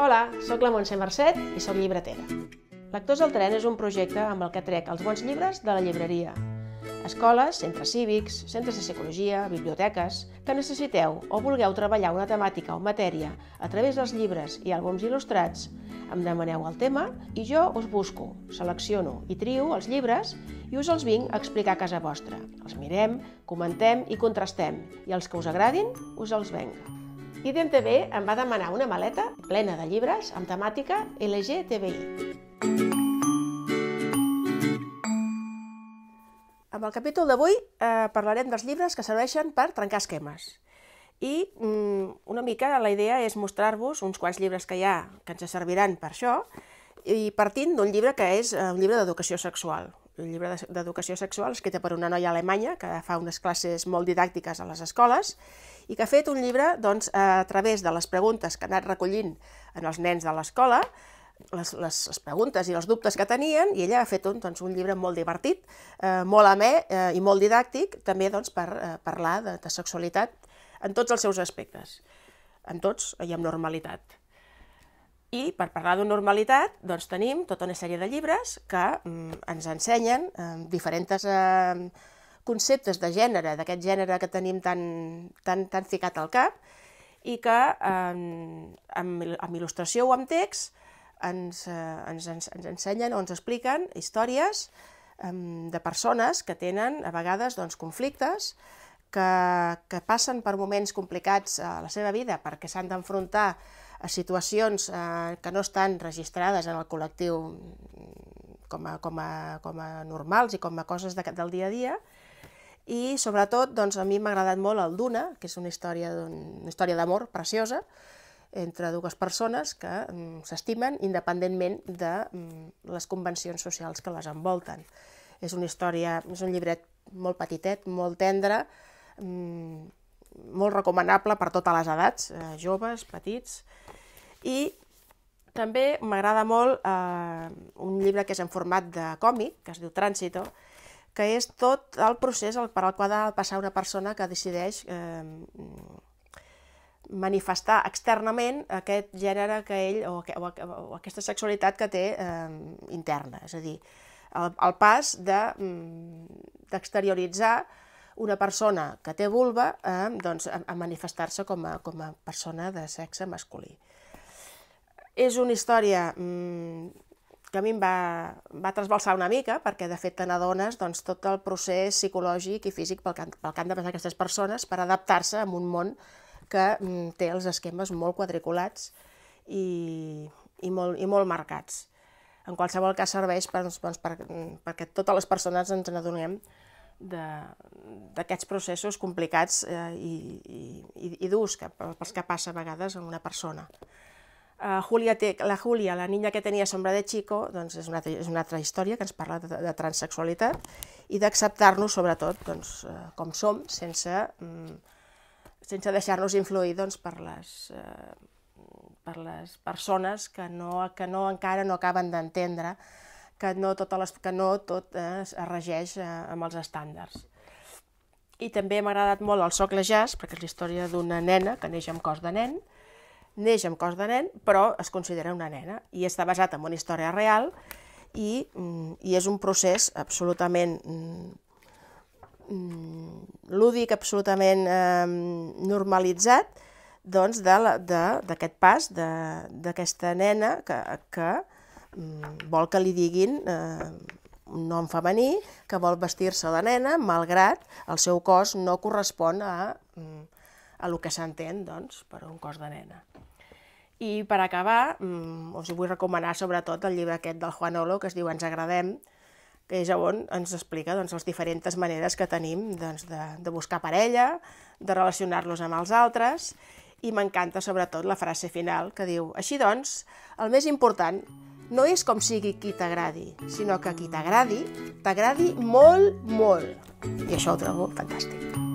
Hola, sóc la Montse Mercet i sóc llibretera. Lectors al tren és un projecte amb el que trec els bons llibres de la llibreria. Escoles, centres cívics, centres de psicologia, biblioteques... Que necessiteu o vulgueu treballar una temàtica o matèria a través dels llibres i àlbums il·lustrats, em demaneu el tema i jo us busco, selecciono i trio els llibres i us els vinc a explicar a casa vostra. Els mirem, comentem i contrastem i els que us agradin us els venc. IDNTV em va demanar una maleta plena de llibres amb temàtica LGTBI. Amb el capítol d'avui eh, parlarem dels llibres que serveixen per trencar esquemes. I mm, una mica la idea és mostrar-vos uns quants llibres que hi ha que ens serviran per això, i partint d'un llibre que és eh, un llibre d'educació sexual, el llibre d'educació sexual escrita per una noia alemanya que fa unes classes molt didàctiques a les escoles i que ha fet un llibre doncs, a través de les preguntes que ha anat recollint en els nens de l'escola, les, les, les preguntes i els dubtes que tenien, i ella ha fet un, doncs, un llibre molt divertit, eh, molt amè eh, i molt didàctic, també doncs, per eh, parlar de, de sexualitat en tots els seus aspectes, en tots i amb normalitat. I per parlar normalitat, doncs tenim tota una sèrie de llibres que mm, ens ensenyen eh, diferents eh, conceptes de gènere, d'aquest gènere que tenim tan, tan, tan ficat al cap, i que eh, amb, amb il·lustració o amb text ens, eh, ens, ens, ens ensenyen o ens expliquen històries eh, de persones que tenen a vegades doncs, conflictes, que, que passen per moments complicats a la seva vida perquè s'han d'enfrontar a situacions eh, que no estan registrades en el col·lectiu mm, com a, com a, com a normals i com a coses de, del dia a dia, i sobretot doncs, a mi m'ha agradat molt el Duna, que és una història una història d'amor preciosa entre dues persones que mm, s'estimen independentment de mm, les convencions socials que les envolten. És una història, és un llibret molt petitet, molt tendre, molt recomanable per totes les edats, eh, joves, petits, i també m'agrada molt eh, un llibre que és en format de còmic, que es diu Trànsito, que és tot el procés per al qual ha de passar una persona que decideix eh, manifestar externament aquest gènere que ell o, o, o aquesta sexualitat que té eh, interna, és a dir, el, el pas mm, d'exterioritzar de, una persona que té vulva eh, doncs, a, a manifestar-se com, a, com a persona de sexe masculí. És una història mmm, que a mi em va, va trasbalsar una mica, perquè de fet te dones doncs, tot el procés psicològic i físic pel que, pel que han de passar aquestes persones per adaptar-se a un món que mm, té els esquemes molt quadriculats i, i, molt, i molt marcats. En qualsevol cas serveix per, doncs, per, mm, perquè totes les persones ens n'adonem en d'aquests processos complicats eh, i, i, i durs que, pels que passa a vegades en una persona. Uh, Julia té, la Julia, la niña que tenia sombra de chico, doncs és una, és una altra història que ens parla de, de transexualitat i d'acceptar-nos, sobretot, doncs, uh, com som, sense, um, sense deixar-nos influir doncs, per, les, uh, per les persones que, no, que no, encara no acaben d'entendre que no, totes les, que no tot es, es regeix eh, amb els estàndards. I també m'ha agradat molt el Socle Jazz, perquè és la història d'una nena que neix amb cos de nen, neix amb cos de nen, però es considera una nena, i està basat en una història real, i, mm, i és un procés absolutament mm, mm, lúdic, absolutament eh, normalitzat, doncs d'aquest pas d'aquesta nena que, que Mm, vol que li diguin eh, un nom femení, que vol vestir-se de nena, malgrat el seu cos no correspon a, mm, a lo que s'entén doncs, per un cos de nena. I per acabar, mm, us vull recomanar sobretot el llibre aquest del Olo, que es diu Ens agradem, que és on ens explica doncs, les diferents maneres que tenim doncs, de, de buscar parella, de relacionar-los amb els altres, i m'encanta sobretot la frase final que diu «Així doncs, el més important no és com sigui qui t'agradi, sinó que qui t'agradi, t'agradi molt, molt. I això ho trobo fantàstic.